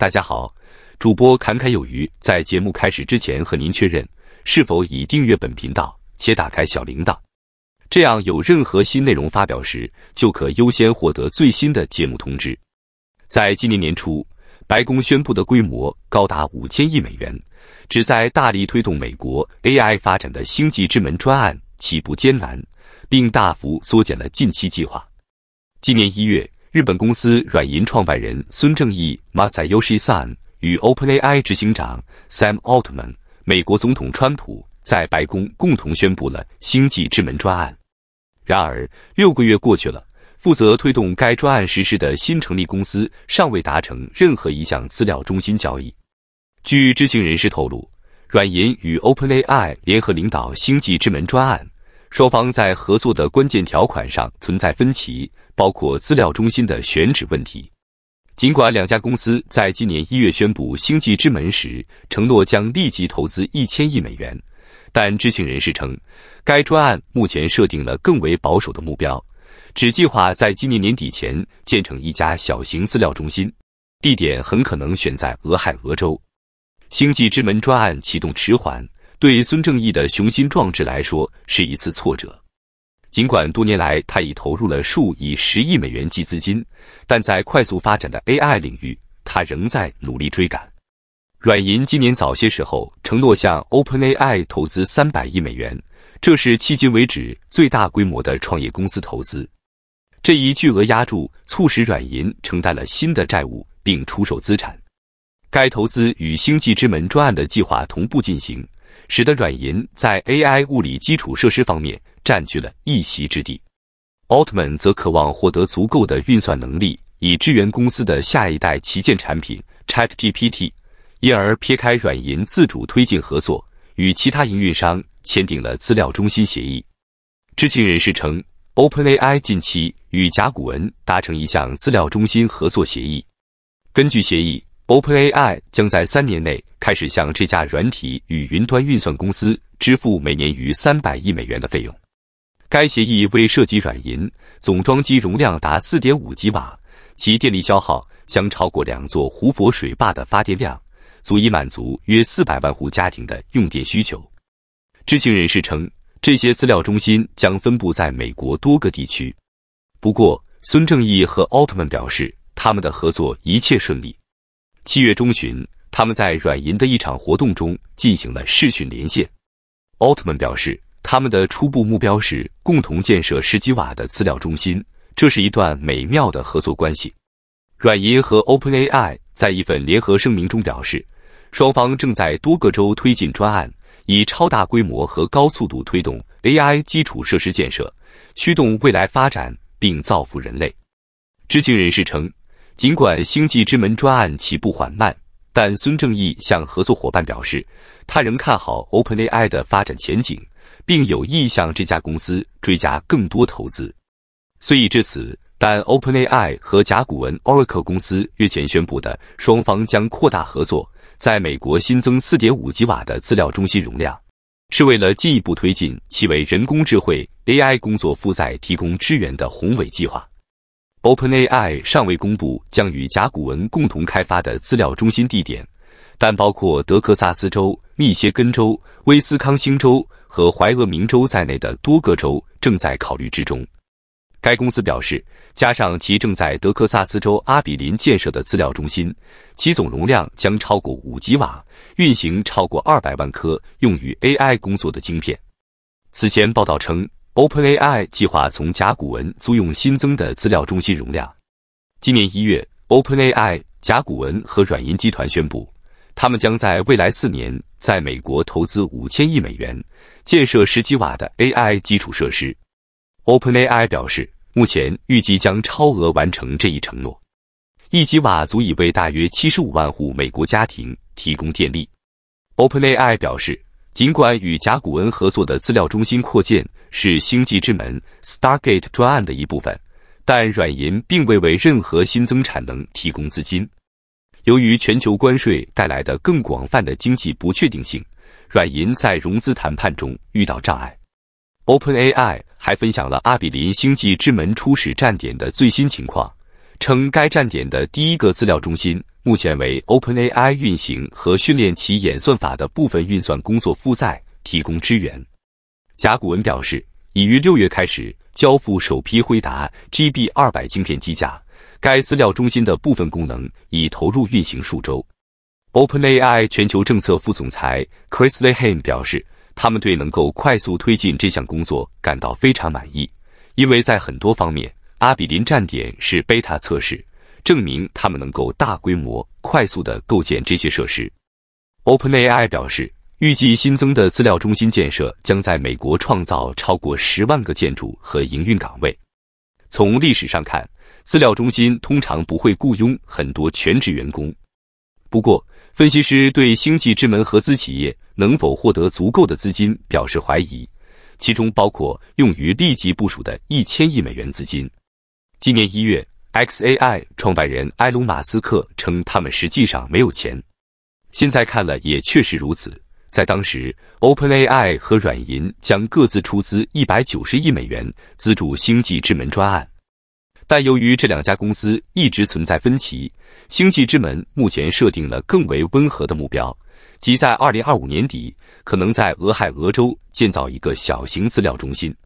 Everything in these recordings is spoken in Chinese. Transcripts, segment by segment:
大家好，主播侃侃有余。在节目开始之前，和您确认是否已订阅本频道且打开小铃铛，这样有任何新内容发表时，就可优先获得最新的节目通知。在今年年初，白宫宣布的规模高达五千亿美元，旨在大力推动美国 AI 发展的“星际之门”专案起步艰难，并大幅缩减了近期计划。今年一月。日本公司软银创办人孙正义 Masayoshi s a n 与 OpenAI 执行长 Sam Altman、美国总统川普在白宫共同宣布了星际之门专案。然而，六个月过去了，负责推动该专案实施的新成立公司尚未达成任何一项资料中心交易。据知情人士透露，软银与 OpenAI 联合领导星际之门专案，双方在合作的关键条款上存在分歧。包括资料中心的选址问题。尽管两家公司在今年一月宣布星际之门时承诺将立即投资一千亿美元，但知情人士称，该专案目前设定了更为保守的目标，只计划在今年年底前建成一家小型资料中心，地点很可能选在俄亥俄州。星际之门专案启动迟缓，对孙正义的雄心壮志来说是一次挫折。尽管多年来，他已投入了数以十亿美元计资金，但在快速发展的 AI 领域，他仍在努力追赶。软银今年早些时候承诺向 OpenAI 投资300亿美元，这是迄今为止最大规模的创业公司投资。这一巨额押注促使软银承担了新的债务，并出售资产。该投资与星际之门专案的计划同步进行。使得软银在 AI 物理基础设施方面占据了一席之地。奥特曼则渴望获得足够的运算能力，以支援公司的下一代旗舰产品 ChatGPT，因而撇开软银自主推进合作，与其他营运商签订了资料中心协议。知情人士称，OpenAI 近期与甲骨文达成一项资料中心合作协议。根据协议，OpenAI 将在三年内开始向这家软体与云端运算公司支付每年逾三百亿美元的费用。该协议未涉及软银，总装机容量达四点五吉瓦，其电力消耗将超过两座湖泊水坝的发电量，足以满足约四百万户家庭的用电需求。知情人士称，这些资料中心将分布在美国多个地区。不过，孙正义和奥特曼表示，他们的合作一切顺利。七月中旬，他们在软银的一场活动中进行了视讯连线。奥特曼表示，他们的初步目标是共同建设十几瓦的资料中心，这是一段美妙的合作关系。软银和 OpenAI 在一份联合声明中表示，双方正在多个州推进专案，以超大规模和高速度推动 AI 基础设施建设，驱动未来发展并造福人类。知情人士称。尽管星际之门专案起步缓慢，但孙正义向合作伙伴表示，他仍看好 OpenAI 的发展前景，并有意向这家公司追加更多投资。虽已至此，但 OpenAI 和甲骨文 Oracle 公司日前宣布的双方将扩大合作，在美国新增4.5吉瓦的资料中心容量，是为了进一步推进其为人工智慧 AI 工作负载提供支援的宏伟计划。OpenAI 尚未公布将与甲骨文共同开发的资料中心地点，但包括德克萨斯州、密歇根州、威斯康星州和怀俄明州在内的多个州正在考虑之中。该公司表示，加上其正在德克萨斯州阿比林建设的资料中心，其总容量将超过五吉瓦，运行超过二百万颗用于 AI 工作的晶片。此前报道称。OpenAI 计划从甲骨文租用新增的资料中心容量。今年一月，OpenAI、甲骨文和软银集团宣布，他们将在未来四年在美国投资五千亿美元，建设十吉瓦的 AI 基础设施。OpenAI 表示，目前预计将超额完成这一承诺。一吉瓦足以为大约七十五万户美国家庭提供电力。OpenAI 表示。尽管与甲骨文合作的资料中心扩建是星际之门 （StarGate） 专案的一部分，但软银并未为任何新增产能提供资金。由于全球关税带来的更广泛的经济不确定性，软银在融资谈判中遇到障碍。OpenAI 还分享了阿比林星际之门初始站点的最新情况。称该站点的第一个资料中心目前为 OpenAI 运行和训练其演算法的部分运算工作负载提供支援。甲骨文表示，已于六月开始交付首批辉达 GB 二百晶片机架，该资料中心的部分功能已投入运行数周。OpenAI 全球政策副总裁 Chris Lehane 表示，他们对能够快速推进这项工作感到非常满意，因为在很多方面。阿比林站点是贝塔测试，证明他们能够大规模、快速的构建这些设施。OpenAI 表示，预计新增的资料中心建设将在美国创造超过十万个建筑和营运岗位。从历史上看，资料中心通常不会雇佣很多全职员工。不过，分析师对星际之门合资企业能否获得足够的资金表示怀疑，其中包括用于立即部署的一千亿美元资金。今年一月，xAI 创办人埃隆·马斯克称他们实际上没有钱。现在看了也确实如此。在当时，OpenAI 和软银将各自出资一百九十亿美元资助星际之门专案，但由于这两家公司一直存在分歧，星际之门目前设定了更为温和的目标，即在二零二五年底可能在俄亥俄州建造一个小型资料中心。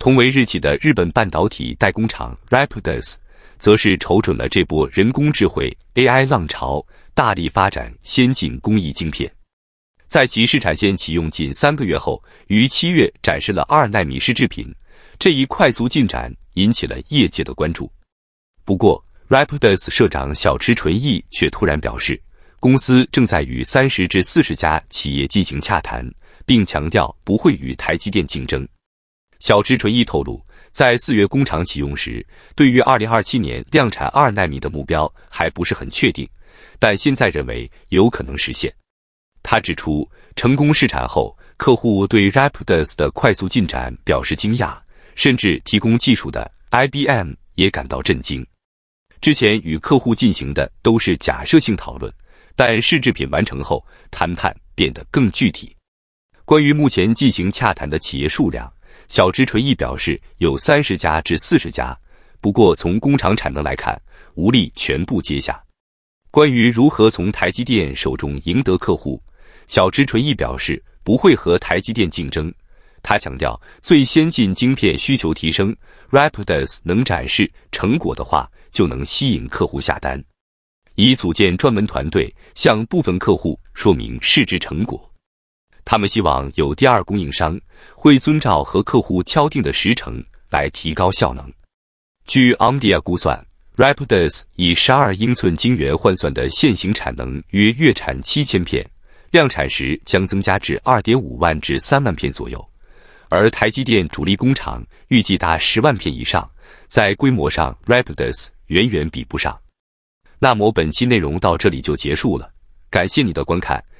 同为日企的日本半导体代工厂 Rapidus，则是瞅准了这波人工智慧 AI 浪潮，大力发展先进工艺晶片。在其试产线启用仅三个月后，于七月展示了二纳米试制品。这一快速进展引起了业界的关注。不过，Rapidus 社长小池纯一却突然表示，公司正在与三十至四十家企业进行洽谈，并强调不会与台积电竞争。小池纯一透露，在四月工厂启用时，对于二零二七年量产二纳米的目标还不是很确定，但现在认为有可能实现。他指出，成功试产后，客户对 Rapidus 的快速进展表示惊讶，甚至提供技术的 IBM 也感到震惊。之前与客户进行的都是假设性讨论，但试制品完成后，谈判变得更具体。关于目前进行洽谈的企业数量。小枝纯一表示，有三十家至四十家，不过从工厂产能来看，无力全部接下。关于如何从台积电手中赢得客户，小枝纯一表示不会和台积电竞争。他强调，最先进晶片需求提升，Rapidus 能展示成果的话，就能吸引客户下单。已组建专门团队，向部分客户说明试制成果。他们希望有第二供应商会遵照和客户敲定的时程来提高效能。据昂 a 估算，Rapidus 以十二英寸晶圆换算的现行产能约月产七千片，量产时将增加至二点五万至三万片左右。而台积电主力工厂预计达十万片以上，在规模上，Rapidus 远远比不上。那么本期内容到这里就结束了，感谢你的观看。